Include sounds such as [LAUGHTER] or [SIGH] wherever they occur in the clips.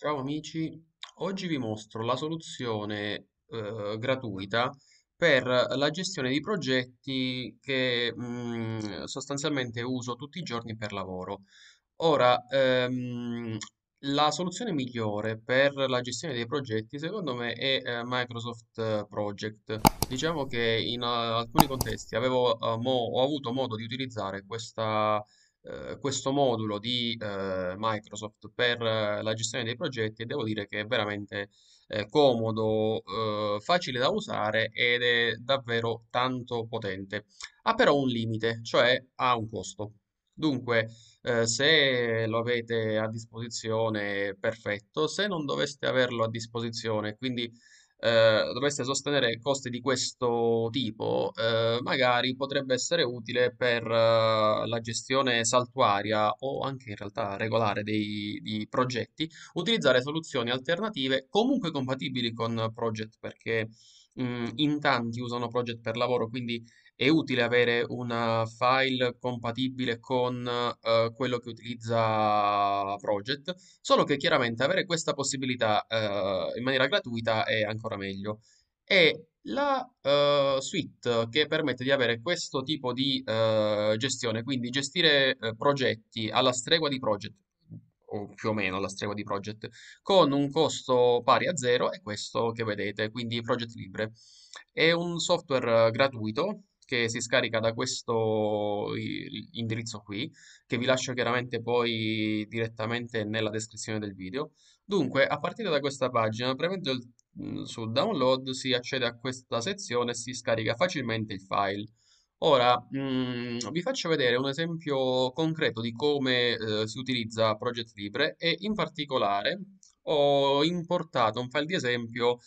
Ciao amici, oggi vi mostro la soluzione eh, gratuita per la gestione di progetti che mh, mm, sostanzialmente uso tutti i giorni per lavoro. Ora, ehm, la soluzione migliore per la gestione dei progetti secondo me è eh, Microsoft Project. Diciamo che in uh, alcuni contesti avevo, uh, ho avuto modo di utilizzare questa eh, questo modulo di eh, Microsoft per eh, la gestione dei progetti e devo dire che è veramente comodo, facile da usare ed è davvero tanto potente. Ha però un limite, cioè ha un costo. Dunque, eh, se lo avete a disposizione, perfetto. Se non doveste averlo a disposizione, quindi eh, doveste sostenere costi di questo tipo, eh, magari potrebbe essere utile per eh, la gestione saltuaria o anche in realtà regolare dei, dei, progetti, utilizzare soluzioni alternative comunque compatibili con project perché mh, mm, in tanti usano project per lavoro, quindi è utile avere un eh, file compatibile con eh, quello che utilizza Project, solo che chiaramente avere questa possibilità eh, in maniera gratuita è ancora meglio. E la uh, suite che permette di avere questo tipo di uh, gestione, quindi gestire uh, progetti alla stregua di project, o più o meno alla stregua di project, con un costo pari a zero, è questo che vedete, quindi project libre. È un software gratuito che si scarica da questo indirizzo qui, che vi lascio chiaramente poi direttamente nella descrizione del video. Dunque, a partire da questa pagina, premendo il, mm, su download si accede a questa sezione e si scarica facilmente il file. Ora, mh, mm, vi faccio vedere un esempio concreto di come eh, si utilizza Project Libre e in particolare ho importato un file di esempio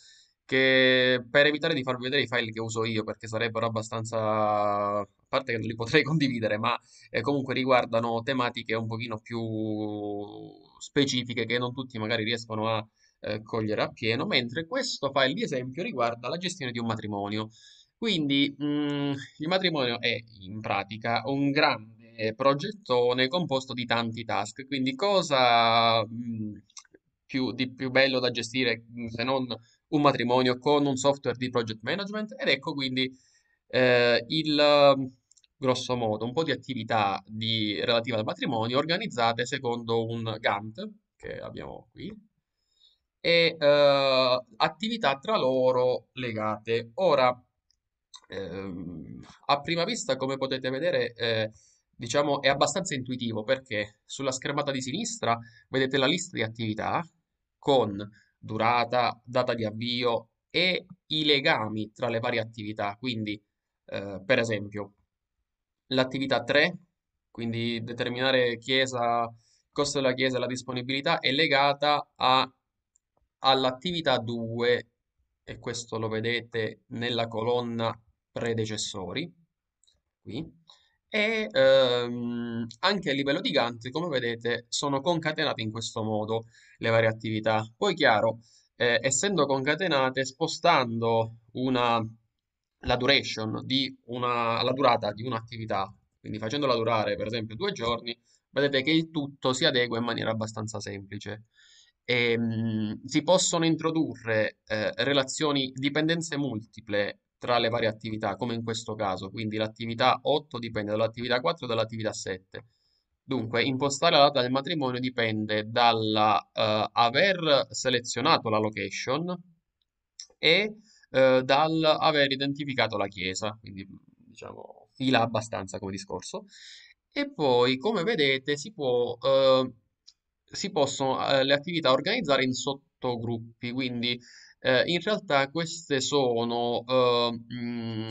che per evitare di farvi vedere i file che uso io, perché sarebbero abbastanza, a parte che non li potrei [LAUGHS] condividere, ma eh, comunque riguardano tematiche un pochino più specifiche che non tutti magari riescono a eh, cogliere appieno, mentre questo file di esempio riguarda la gestione di un matrimonio. Quindi mh, mm, il matrimonio è in pratica un grande progettone composto di tanti task, quindi cosa mh, mm, più, di più bello da gestire mm, se non un matrimonio con un software di project management ed ecco quindi eh, il grosso modo un po' di attività di, relative al matrimonio organizzate secondo un Gantt che abbiamo qui e eh, attività tra loro legate. Ora, ehm, a prima vista, come potete vedere, eh, diciamo è abbastanza intuitivo perché sulla schermata di sinistra vedete la lista di attività con durata, data di avvio e i legami tra le varie attività. Quindi, eh, per esempio, l'attività 3, quindi determinare chiesa, il costo della chiesa e la disponibilità, è legata a, all'attività 2, e questo lo vedete nella colonna predecessori, qui e ehm, anche a livello di Gantt, come vedete, sono concatenate in questo modo le varie attività. Poi chiaro, eh, essendo concatenate, spostando una, la, una, la durata di un'attività, quindi facendola durare per esempio due giorni, vedete che il tutto si adegua in maniera abbastanza semplice. E, ehm, mh, si possono introdurre eh, relazioni, dipendenze multiple tra le varie attività, come in questo caso. Quindi l'attività 8 dipende dall'attività 4 e dall'attività 7. Dunque, impostare la data del matrimonio dipende dall'aver eh, uh, selezionato la location e uh, eh, dall'aver identificato la chiesa, quindi diciamo fila abbastanza come discorso. E poi, come vedete, si, può, uh, si possono le attività organizzare in sotto gruppi, quindi eh, in realtà queste sono, eh, mm,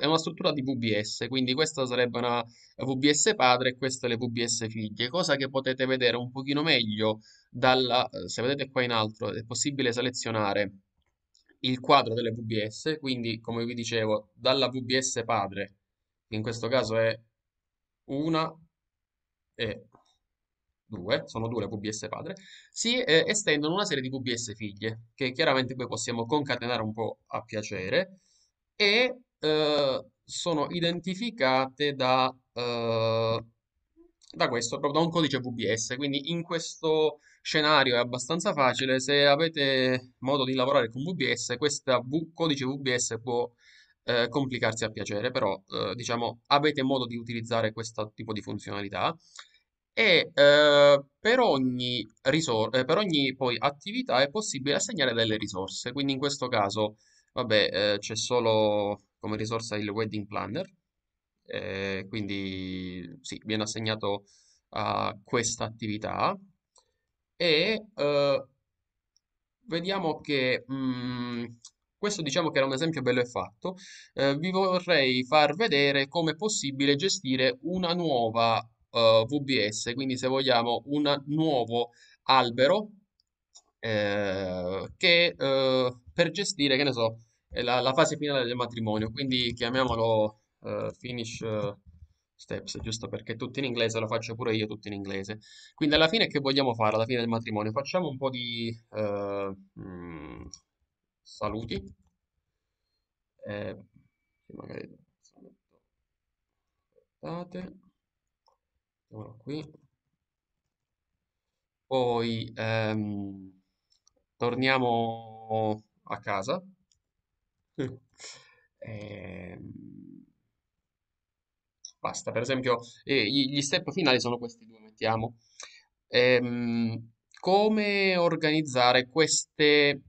è una struttura di VBS, quindi questa sarebbe una VBS padre e queste le VBS figlie, cosa che potete vedere un pochino meglio dalla, se vedete qua in alto, è possibile selezionare il quadro delle VBS, quindi come vi dicevo, dalla VBS padre, in questo caso è una e due, sono due le VBS padre, si eh, estendono una serie di VBS figlie, che chiaramente poi possiamo concatenare un po' a piacere, e eh, sono identificate da, eh, da questo, proprio da un codice VBS, quindi in questo scenario è abbastanza facile, se avete modo di lavorare con VBS, questo v- codice VBS può eh, complicarsi a piacere, però eh, diciamo avete modo di utilizzare questo tipo di funzionalità e eh, per, ogni risor- eh, per ogni poi attività è possibile assegnare delle risorse. Quindi in questo caso, vabbè, eh, c'è solo come risorsa il wedding planner, eh, quindi sì, viene assegnato a questa attività e eh, vediamo che mh, mm, questo diciamo che era un esempio bello e fatto. Eh, vi vorrei far vedere come è possibile gestire una nuova uh, eh, VBS, quindi se vogliamo un nuovo albero eh, che eh, per gestire, che ne so, la, la, fase finale del matrimonio, quindi chiamiamolo uh, finish eh, steps, giusto perché tutto in inglese, lo faccio pure io tutto in inglese. Quindi alla fine che vogliamo fare, alla fine del matrimonio? Facciamo un po' di eh, mh, mm, saluti. Eh, magari... Aspettate mettiamolo qui poi ehm, torniamo a casa eh, basta per esempio eh, gli step finali sono questi due mettiamo eh, come organizzare queste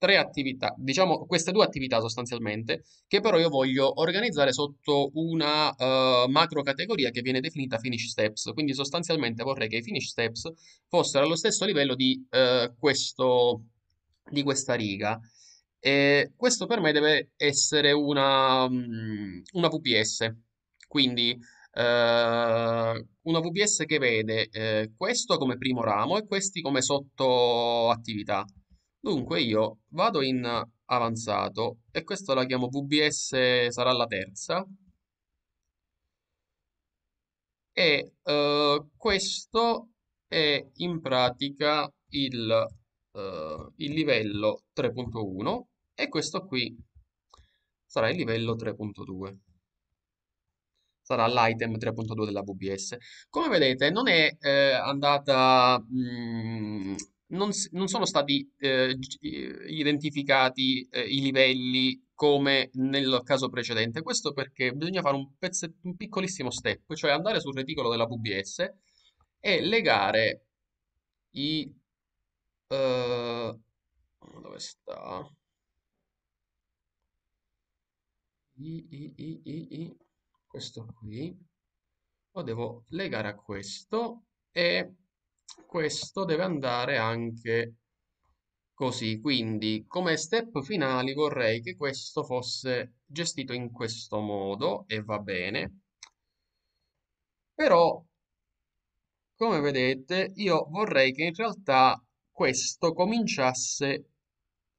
tre attività, diciamo queste due attività sostanzialmente, che però io voglio organizzare sotto una uh, macro categoria che viene definita finish steps, quindi sostanzialmente vorrei che i finish steps fossero allo stesso livello di, uh, questo, di questa riga. E questo per me deve essere una, mm, una VPS, quindi uh, una VPS che vede questo come primo ramo e questi come sottoattività. Dunque io vado in avanzato e questa la chiamo VBS, sarà la terza. E uh, questo è in pratica il, uh, il livello 3.1 e questo qui sarà il livello 3.2. Sarà l'item 3.2 della VBS. Come vedete non è eh, andata... Mh, mm, non, non sono stati eh, eh, identificati eh, i livelli come nel caso precedente. Questo perché bisogna fare un, pezzetto, un piccolissimo step, cioè andare sul reticolo della VBS e legare i... Eh, dove sta? I, I, I, questo qui lo devo legare a questo e questo deve andare anche così. Quindi come step finali vorrei che questo fosse gestito in questo modo e va bene. Però come vedete io vorrei che in realtà questo cominciasse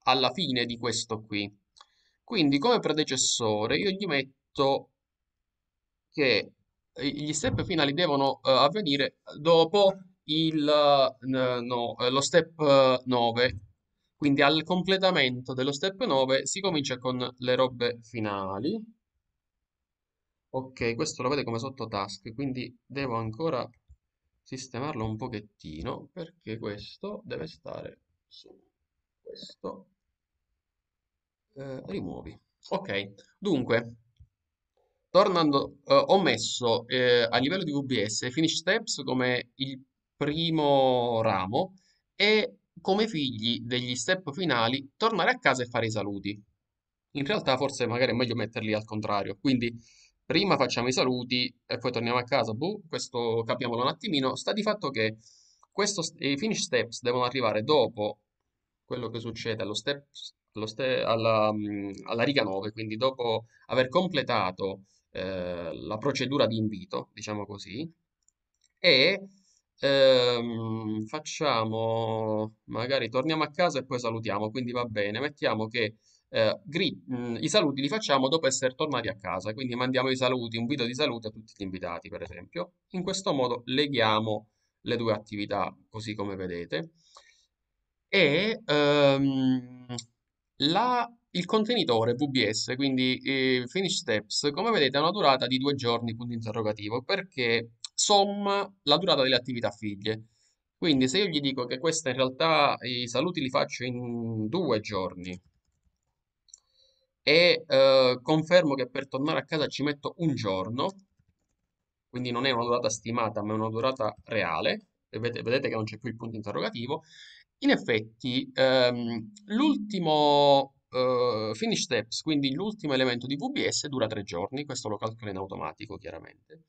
alla fine di questo qui. Quindi come predecessore io gli metto che gli step finali devono uh, avvenire dopo il, no, eh, lo step 9. Quindi al completamento dello step 9 si comincia con le robe finali. Ok, questo lo vede come sottotask, quindi devo ancora sistemarlo un pochettino perché questo deve stare su questo. Eh, rimuovi. Ok, dunque, tornando, eh, ho messo eh, a livello di VBS finish steps come il primo ramo e come figli degli step finali tornare a casa e fare i saluti. In realtà forse magari è meglio metterli al contrario, quindi prima facciamo i saluti e poi torniamo a casa, boh, questo capiamolo un attimino, sta di fatto che questo, i finish steps devono arrivare dopo quello che succede allo step, allo ste, alla, alla, riga 9, quindi dopo aver completato eh, la procedura di invito, diciamo così, e Ehm, facciamo, magari torniamo a casa e poi salutiamo, quindi va bene, mettiamo che eh, gri- mh, mm, i saluti li facciamo dopo essere tornati a casa, quindi mandiamo i saluti, un video di saluto a tutti gli invitati, per esempio. In questo modo leghiamo le due attività, così come vedete. E ehm, la, il contenitore VBS, quindi eh, Finish Steps, come vedete ha una durata di due giorni, punto interrogativo, perché somma la durata delle attività figlie. Quindi se io gli dico che questa in realtà i saluti li faccio in due giorni e eh, confermo che per tornare a casa ci metto un giorno, quindi non è una durata stimata ma è una durata reale, vedete, vedete che non c'è più il punto interrogativo, in effetti ehm, l'ultimo eh, finish steps, quindi l'ultimo elemento di VBS dura tre giorni, questo lo calcolo in automatico chiaramente.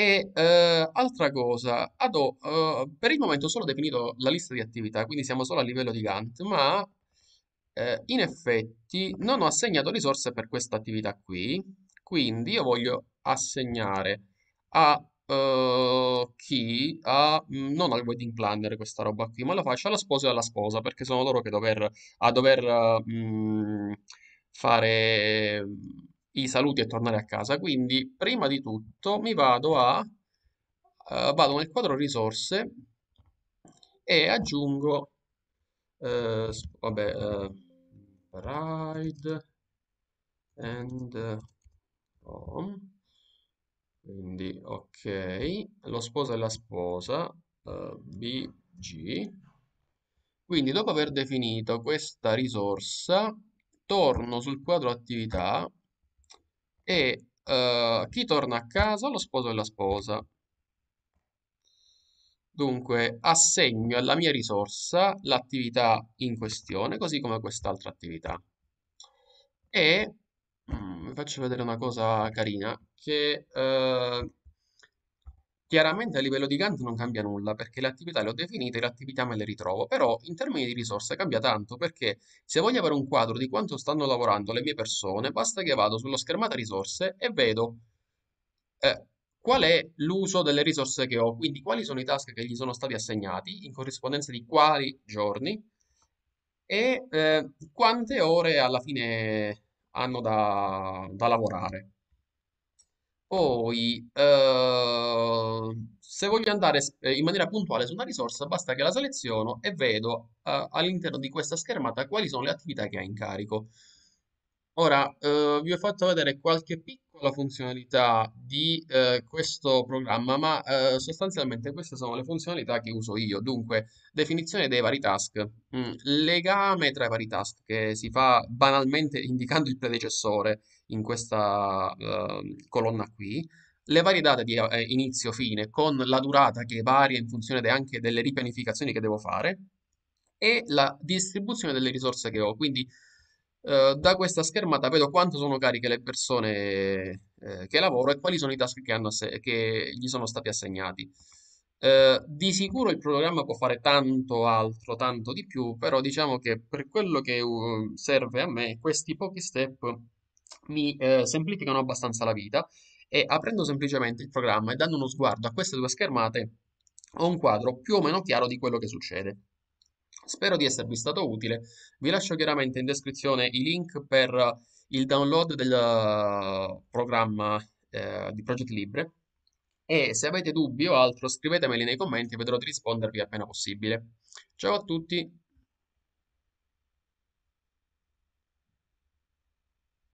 E eh, altra cosa, Ado, eh, per il momento ho solo definito la lista di attività, quindi siamo solo a livello di Gantt, ma eh, in effetti non ho assegnato risorse per questa attività qui, quindi io voglio assegnare a Uh, chi ha mm, non al wedding planner questa roba qui, ma la faccio alla sposa e alla sposa perché sono loro che dover, a dover uh, mm, mh, fare i saluti e tornare a casa. Quindi, prima di tutto, mi vado a uh, vado nel quadro risorse e aggiungo uh, vabbè uh, eh, ride and home quindi ok lo sposo e la sposa bg quindi dopo aver definito questa risorsa torno sul quadro attività e uh, chi torna a casa? Lo sposo e la sposa. Dunque, assegno alla mia risorsa l'attività in questione, così come quest'altra attività. E mm, vi faccio vedere una cosa carina, che uh, Chiaramente a livello di Gantt non cambia nulla, perché le attività le ho definite e le attività me le ritrovo, però in termini di risorse cambia tanto, perché se voglio avere un quadro di quanto stanno lavorando le mie persone, basta che vado sulla schermata risorse e vedo eh, qual è l'uso delle risorse che ho, quindi quali sono i task che gli sono stati assegnati, in corrispondenza di quali giorni, e eh, quante ore alla fine hanno da, da lavorare. Poi, eh, se voglio andare eh, in maniera puntuale su una risorsa, basta che la seleziono e vedo eh, all'interno di questa schermata quali sono le attività che ha in carico. Ora, eh, vi ho fatto vedere qualche piccola funzionalità di eh, questo programma, ma eh, sostanzialmente queste sono le funzionalità che uso io. Dunque, definizione dei vari task, mh, mm, legame tra i vari task che si fa banalmente [LAUGHS] indicando il predecessore, in questa eh, colonna qui, le varie date di eh, inizio-fine con la durata che varia in funzione de anche delle ripianificazioni che devo fare e la distribuzione delle risorse che ho. Quindi eh, da questa schermata vedo quanto sono cariche le persone eh, che lavoro e quali sono i task che, che gli sono stati assegnati. Uh, di sicuro il programma può fare tanto altro, tanto di più, però diciamo che per quello che uh, serve a me, questi pochi step mi eh, semplificano abbastanza la vita e aprendo semplicemente il programma e dando uno sguardo a queste due schermate ho un quadro più o meno chiaro di quello che succede. Spero di esservi stato utile, vi lascio chiaramente in descrizione i link per il download del programma eh, di Project Libre e se avete dubbi o altro scrivetemeli nei commenti e vedrò di rispondervi appena possibile. Ciao a tutti!